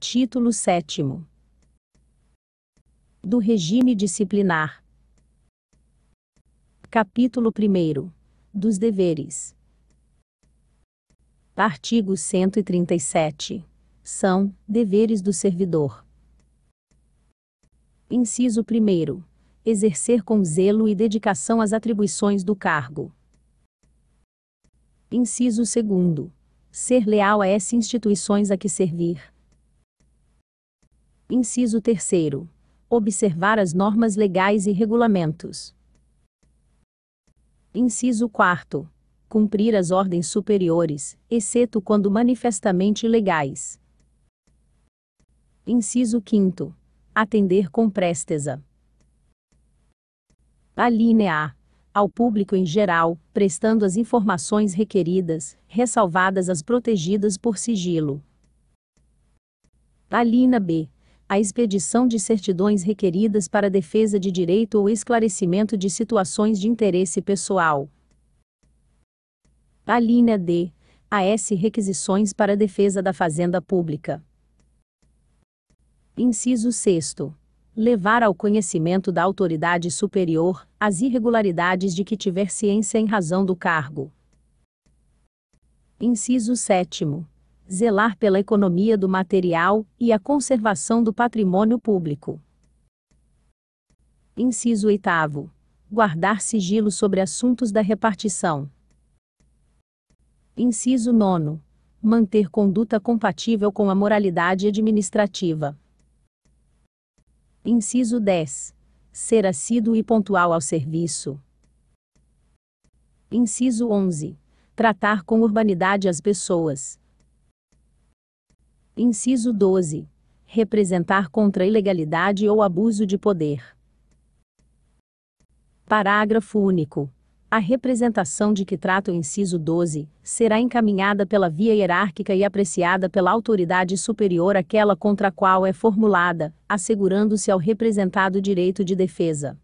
Título 7 Do regime disciplinar. Capítulo 1 Dos deveres. Artigo 137. São deveres do servidor. Inciso 1. Exercer com zelo e dedicação as atribuições do cargo. Inciso 2. Ser leal a essas instituições a que servir, Inciso 3. Observar as normas legais e regulamentos. Inciso 4. Cumprir as ordens superiores, exceto quando manifestamente legais. Inciso 5. Atender com presteza. Alínea A. Ao público em geral, prestando as informações requeridas, ressalvadas as protegidas por sigilo. Alínea B a expedição de certidões requeridas para defesa de direito ou esclarecimento de situações de interesse pessoal. A linha D. AS Requisições para defesa da Fazenda Pública. Inciso 6. Levar ao conhecimento da autoridade superior as irregularidades de que tiver ciência em razão do cargo. Inciso 7 zelar pela economia do material e a conservação do patrimônio público. Inciso 8. Guardar sigilo sobre assuntos da repartição. Inciso 9. Manter conduta compatível com a moralidade administrativa. Inciso 10. Ser assíduo e pontual ao serviço. Inciso 11. Tratar com urbanidade as pessoas, Inciso 12. Representar contra ilegalidade ou abuso de poder. Parágrafo único. A representação de que trata o inciso 12 será encaminhada pela via hierárquica e apreciada pela autoridade superior àquela contra a qual é formulada, assegurando-se ao representado direito de defesa.